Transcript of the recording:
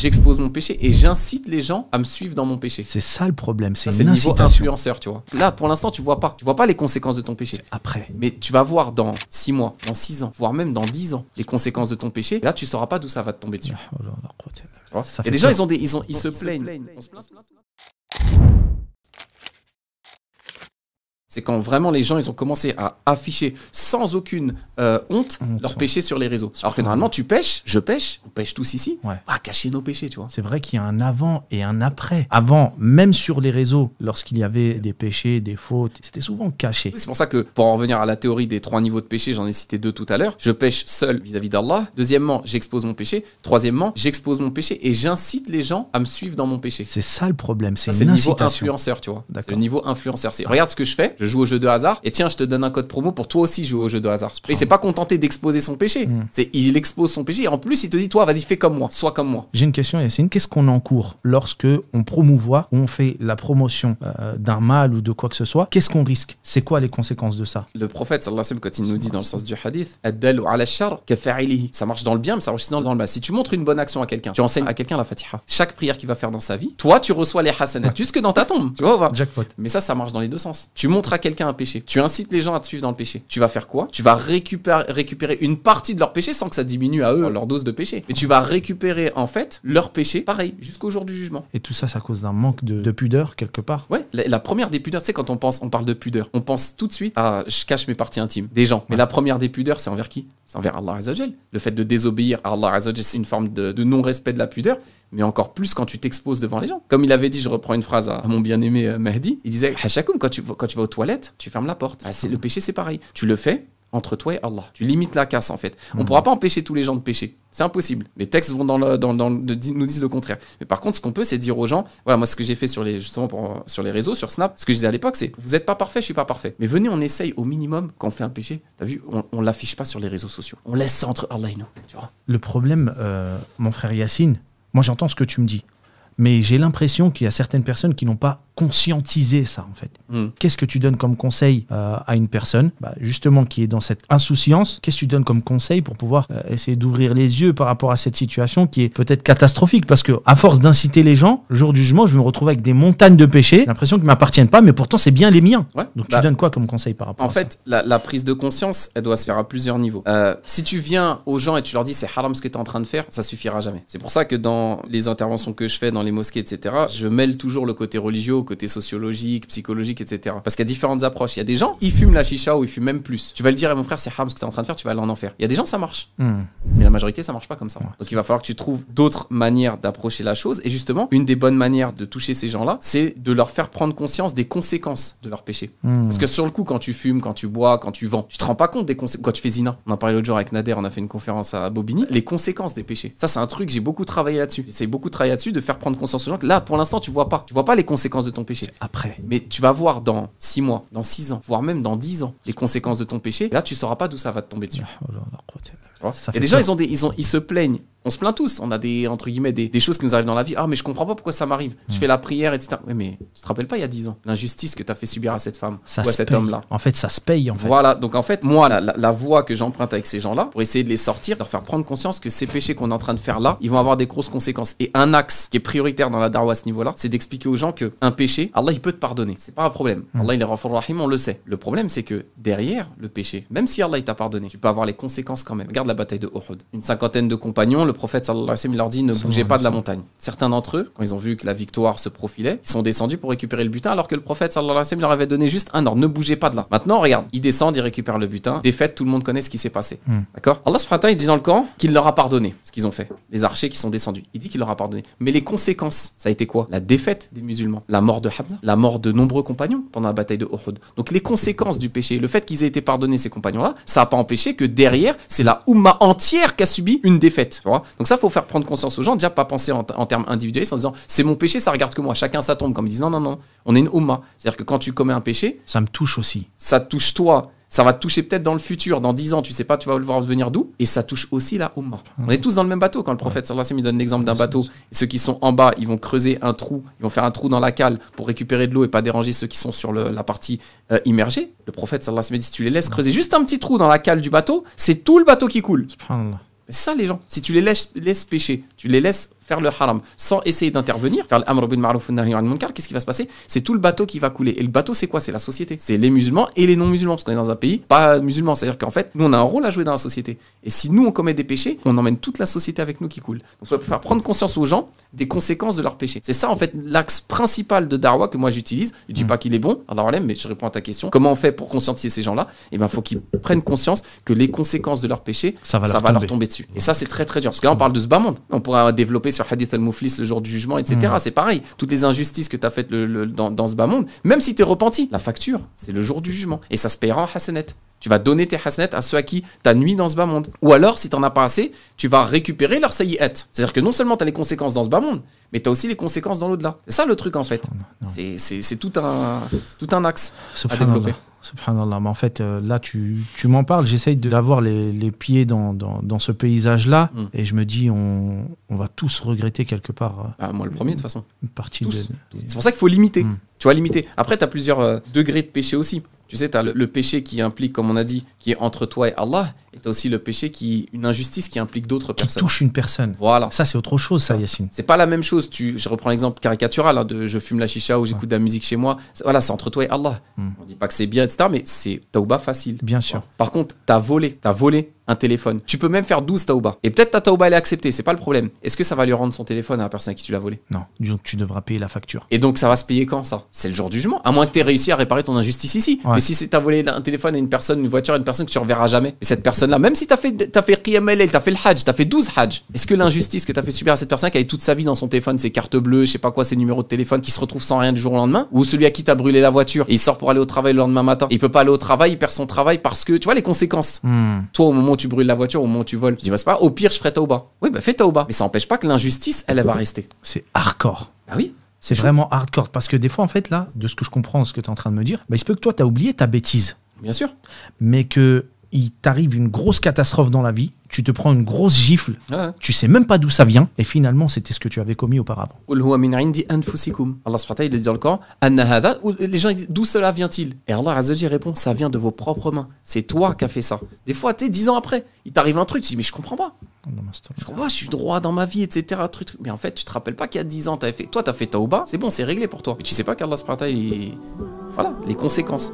j'expose mon péché et j'incite les gens à me suivre dans mon péché. C'est ça le problème, c'est le niveau influenceur, tu vois. Là, pour l'instant, tu vois pas, tu vois pas les conséquences de ton péché. Après. Mais tu vas voir dans six mois, dans six ans, voire même dans dix ans, les conséquences de ton péché. là, tu sauras pas d'où ça va te tomber dessus. Il y a des gens, ils ont des, ils se plaignent. C'est quand vraiment les gens, ils ont commencé à afficher sans aucune euh, honte leurs leur sur les réseaux. Alors que normalement, tu pêches, je pêche, on pêche tous ici. à On cacher nos péchés, tu vois. C'est vrai qu'il y a un avant et un après. Avant, même sur les réseaux, lorsqu'il y avait des péchés, des fautes, c'était souvent caché. C'est pour ça que, pour en revenir à la théorie des trois niveaux de péché, j'en ai cité deux tout à l'heure, je pêche seul vis-à-vis d'Allah. Deuxièmement, j'expose mon péché. Troisièmement, j'expose mon péché et j'incite les gens à me suivre dans mon péché. C'est ça le problème, c'est le niveau influenceur, tu vois. le niveau influenceur. regarde ce que je fais, je joue au jeu de hasard et tiens, je te donne un code promo pour toi aussi jouer au jeu de hasard. Et c'est pas contenté d'exposer son péché. Hmm. C'est il expose son péché et en plus il te dit toi, vas-y, fais comme moi, sois comme moi. J'ai une question Yassine qu'est-ce qu'on encourt lorsque on promouvoit ou on fait la promotion euh, d'un mal ou de quoi que ce soit Qu'est-ce qu'on risque C'est quoi les conséquences de ça Le prophète sallallahu alayhi wa quand il nous dit dans le sens du hadith, ad-dalu Ça marche dans le bien mais ça marche aussi dans le mal. Si tu montres une bonne action à quelqu'un, tu enseignes à quelqu'un la Fatiha. Chaque prière qu'il va faire dans sa vie, toi tu reçois les hasanats jusque dans ta tombe. Tu Jackpot. Mais ça ça marche dans les deux sens. Tu montres à quelqu'un un péché, tu incites les gens à te suivre dans le péché, tu vas faire quoi Tu vas récupérer, récupérer une partie de leur péché sans que ça diminue à eux leur dose de péché. Mais tu vas récupérer en fait leur péché, pareil, jusqu'au jour du jugement. Et tout ça, c'est à cause d'un manque de, pudeur quelque part Ouais, la, première des pudeurs, c'est quand on pense, on parle de pudeur, on pense tout de suite à je cache mes parties intimes des gens. Mais la première des pudeurs, c'est envers qui C'est envers Allah Azzawajal. Le fait de désobéir à Allah Azzawajal, c'est une forme de, non-respect de la pudeur mais encore plus quand tu t'exposes devant les gens. Comme il avait dit, je reprends une phrase à, mon bien-aimé euh, Mahdi, il disait Hachakoum, quand tu, quand tu vas au toilette, tu fermes la porte. Ah, le péché, c'est pareil. Tu le fais entre toi et Allah. Tu limites la casse, en fait. On mhm. pourra pas empêcher tous les gens de pécher. C'est impossible. Les textes vont dans le, dans, nous disent le contraire. Mais par contre, ce qu'on peut, c'est dire aux gens, voilà, moi, ce que j'ai fait sur les, justement sur les réseaux, sur Snap, ce que je disais à l'époque, c'est, vous n'êtes pas parfait, je suis pas parfait. Mais venez, on essaye au minimum quand on fait un péché. T'as vu, on, ne l'affiche pas sur les réseaux sociaux. On laisse ça entre Allah et nous. le problème, euh, mon frère Yacine, moi, j'entends ce que tu me dis. Mais j'ai l'impression qu'il y a certaines personnes qui n'ont pas conscientiser ça en fait. Hmm. Qu'est-ce que tu donnes comme conseil euh, à une personne bah, justement qui est dans cette insouciance Qu'est-ce que tu donnes comme conseil pour pouvoir euh, essayer d'ouvrir les yeux par rapport à cette situation qui est peut-être catastrophique parce que à force d'inciter les gens, jour du jugement, je me retrouve avec des montagnes de péchés, l'impression qu'ils m'appartiennent pas, mais pourtant c'est bien les miens. Donc tu bah, donnes quoi comme conseil par rapport à fait, ça la, la, prise de conscience, elle doit se faire à plusieurs niveaux. Euh, si tu viens aux gens et tu leur dis c'est haram ce que tu es en train de faire, ça suffira jamais. C'est pour ça que dans les interventions que je fais dans les mosquées, etc., je mêle toujours le côté religieux côté sociologique, psychologique, etc. Parce qu'il y a différentes approches. Il y a des gens, ils fument la chicha ou ils fument même plus. Tu vas le dire à mon frère, c'est haram ce que tu es en train de faire, tu vas aller en enfer. Il y a des gens, ça marche. Hmm. Mais la majorité, ça marche pas comme ça. Donc il va falloir que tu trouves d'autres manières d'approcher la chose. Et justement, une des bonnes manières de toucher ces gens-là, c'est de leur faire prendre conscience des conséquences de leur péché. Hmm. Parce que sur le coup, quand tu fumes, quand tu bois, quand tu vends, tu te rends pas compte des conséquences. Quand tu fais zina, on en parlé l'autre jour avec Nader, on a fait une conférence à Bobigny, les conséquences des péchés. Ça, c'est un truc, j'ai beaucoup travaillé là-dessus. j'essaye beaucoup travaillé là-dessus de faire prendre conscience aux gens là, pour l'instant, tu vois pas. Tu vois pas les conséquences ton péché. Après. Mais tu vas voir dans six mois, dans six ans, voire même dans 10 ans, les conséquences de ton péché. là, tu sauras pas d'où ça va te tomber dessus. Et des gens, ils, ont des, ils, ont, ils se plaignent on se plaint tous. On a des, entre guillemets, des, des, choses qui nous arrivent dans la vie. Ah, mais je comprends pas pourquoi ça m'arrive. Je mm. fais la prière, etc. Oui, mais tu te rappelles pas il y a 10 ans l'injustice que tu as fait subir à cette femme ou cet homme-là. En fait, ça se paye. En fait. Voilà. Donc, en fait, moi, la, la, voie que j'emprunte avec ces gens-là, pour essayer de les sortir, de leur faire prendre conscience que ces péchés qu'on est en train de faire là, ils vont avoir des grosses conséquences. Et un axe qui est prioritaire dans la darwa à ce niveau-là, c'est d'expliquer aux gens que un péché, Allah, il peut te pardonner. C'est pas un problème. Mm. Allah, il est rahim, on le sait. Le problème, c'est que derrière le péché, même si Allah, il t'a pardonné, tu peux avoir les conséquences quand même. Regarde la bataille de Uhud. Une cinquantaine de compagnons, le prophète sallallahu alayhi wa sallam leur dit ne bougez pas de la montagne. Certains d'entre eux, quand ils ont vu que la victoire se profilait, ils sont descendus pour récupérer le butin alors que le prophète sallallahu alayhi wa sallam leur avait donné juste un ordre ne bougez pas de là. Maintenant, regarde, ils descendent, ils récupèrent le butin, défaite, tout le monde connaît ce qui s'est passé. Hmm. D'accord Allah subhanahu wa il dit dans le Coran qu'il leur a pardonné ce qu'ils ont fait, les archers qui sont descendus. Il dit qu'il leur a pardonné. Mais les conséquences, ça a été quoi La défaite des musulmans, la mort de Hamza, la mort de nombreux compagnons pendant la bataille de Uhud. Donc les conséquences du péché, le fait qu'ils aient été pardonnés ces compagnons-là, ça n'a pas empêché que derrière, c'est la Oumma entière qui a subi une défaite. Donc ça, faut faire prendre conscience aux gens, déjà pas penser en, termes individualistes en disant c'est mon péché, ça regarde que moi, chacun ça tombe. Comme ils disent non, non, non, on est une Oumma. C'est-à-dire que quand tu commets un péché. Ça me touche aussi. Ça touche toi. Ça va te toucher peut-être dans le futur, dans 10 ans, tu sais pas, tu vas le voir venir d'où. Et ça touche aussi la Oumma. Ah on est tous dans le même bateau. Quand le prophète sallallahu alayhi donne l'exemple d'un bateau, ceux qui sont en bas, ils vont creuser un trou, ils vont faire un trou dans la cale pour récupérer de l'eau et pas déranger ceux qui sont sur la partie euh, immergée. Le prophète sallallahu dit si tu les laisses ah. creuser juste un petit trou dans la cale du bateau, c'est tout le bateau qui coule ça, les gens, si tu les laisses, pêcher tu les laisses faire le haram sans essayer d'intervenir, faire l'amr bin ma'ruf al munkar, qu'est-ce qui va se passer C'est tout le bateau qui va couler. Et le bateau, c'est quoi C'est la société. C'est les musulmans et les non-musulmans, parce qu'on est dans un pays pas musulman. C'est-à-dire qu'en fait, nous, on a un rôle à jouer dans la société. Et si nous, on commet des péchés, on emmène toute la société avec nous qui coule. Donc, soit peut faire prendre conscience aux gens des conséquences de leurs péchés. C'est ça, en fait, l'axe principal de Darwa que moi j'utilise. Je dis hmm. pas qu'il est bon, alors mais je réponds à ta question. Comment on fait pour conscientiser ces gens-là Eh bien, il faut qu'ils prennent conscience que les conséquences de leurs péchés, ça va, leur, tomber. dessus. Et ça, c'est très, très dur. Parce que on parle de ce bas monde à développer sur Hadith al-Mouflis le jour du jugement, etc. Mm. C'est pareil. Toutes les injustices que tu as faites dans, ce bas monde, même si tu es repenti, la facture, c'est le jour du jugement. Et ça se paiera en Hassanet. Tu vas donner tes hasanet à ceux à qui tu as nuit dans ce bas monde. Ou alors, si tu n'en as pas assez, tu vas récupérer leur sayyat. C'est-à-dire que non seulement tu as les conséquences dans ce bas monde, mais tu as aussi les conséquences dans l'au-delà. C'est ça le truc en fait. C'est tout un, tout un axe à développer subhanallah. Mais en fait, euh, là, tu, m'en parles. J'essaye d'avoir les, les, pieds dans, ce paysage-là. Mm. Et je me dis, on, va tous regretter quelque part. Euh, ah, moi, le premier, de toute façon. Une partie de... C'est pour ça qu'il faut limiter. Mm. Tu vois, limiter. Après, tu as plusieurs euh, degrés de péché aussi. Tu sais, tu as le, péché qui implique, comme on a dit, qui est entre toi et Allah tu aussi le péché qui, une injustice qui implique d'autres personnes. Qui touche une personne. Voilà. Ça, c'est autre chose, ça, Yacine. C'est pas la même chose. je reprends l'exemple caricatural hein, de je fume la chicha ou j'écoute de la musique chez moi. Voilà, c'est entre toi et Allah. on hmm. On dit pas que c'est bien, etc., mais c'est taouba facile. Bien sûr. Par contre, t'as volé. T'as volé un téléphone. Tu peux même faire 12 taouba. Et peut-être ta taouba, elle est acceptée, c'est pas le problème. Est-ce que ça va lui rendre son téléphone à la personne à qui tu l'as volé Non. Donc tu devras payer la facture. Et donc ça va se payer quand ça C'est le jour du jugement. À moins que tu réussi à réparer ton injustice ici. Mais si t'as volé un téléphone à une personne, une voiture à une personne que tu reverras jamais, cette même si tu as fait, as fait tu as fait le Hajj, tu as fait 12 Hajj, est-ce que l'injustice que tu as fait subir à cette personne qui avait toute sa vie dans son téléphone, ses cartes bleues, je sais pas quoi, ses numéros de téléphone, qui se retrouve sans rien du jour au lendemain, ou celui à qui tu as brûlé la voiture il sort pour aller au travail le lendemain matin, il peut pas aller au travail, il perd son travail parce que tu vois les conséquences. Hmm. Toi, au moment où tu brûles la voiture, au moment où tu voles, tu dis, bah, c'est pas, au pire, je ferai Tauba. Oui, bah fais Tauba. Mais ça n'empêche pas que l'injustice, elle, va rester. C'est hardcore. Ah oui. C'est vraiment hardcore parce que des fois, en fait, là, de ce que je comprends, ce que tu es en train de me dire, bah, il se peut que toi, tu as oublié ta bêtise. Bien sûr. Mais que il t'arrive une grosse catastrophe dans la vie, tu te prends une grosse gifle, tu sais même pas d'où ça vient, et finalement c'était ce que tu avais commis auparavant. Allah il dit dans le Coran, les gens disent d'où cela vient-il Et Allah répond, ça vient de vos propres mains, c'est toi qui as fait ça. Des fois, tu es dix ans après, il t'arrive un truc, tu dis mais je comprends pas. Je comprends pas, je suis droit dans ma vie, etc. Mais en fait, tu te rappelles pas qu'il y a 10 ans, as fait, toi t'as fait Taouba, c'est bon, c'est réglé pour toi. Mais tu sais pas qu'Allah il... voilà, les conséquences.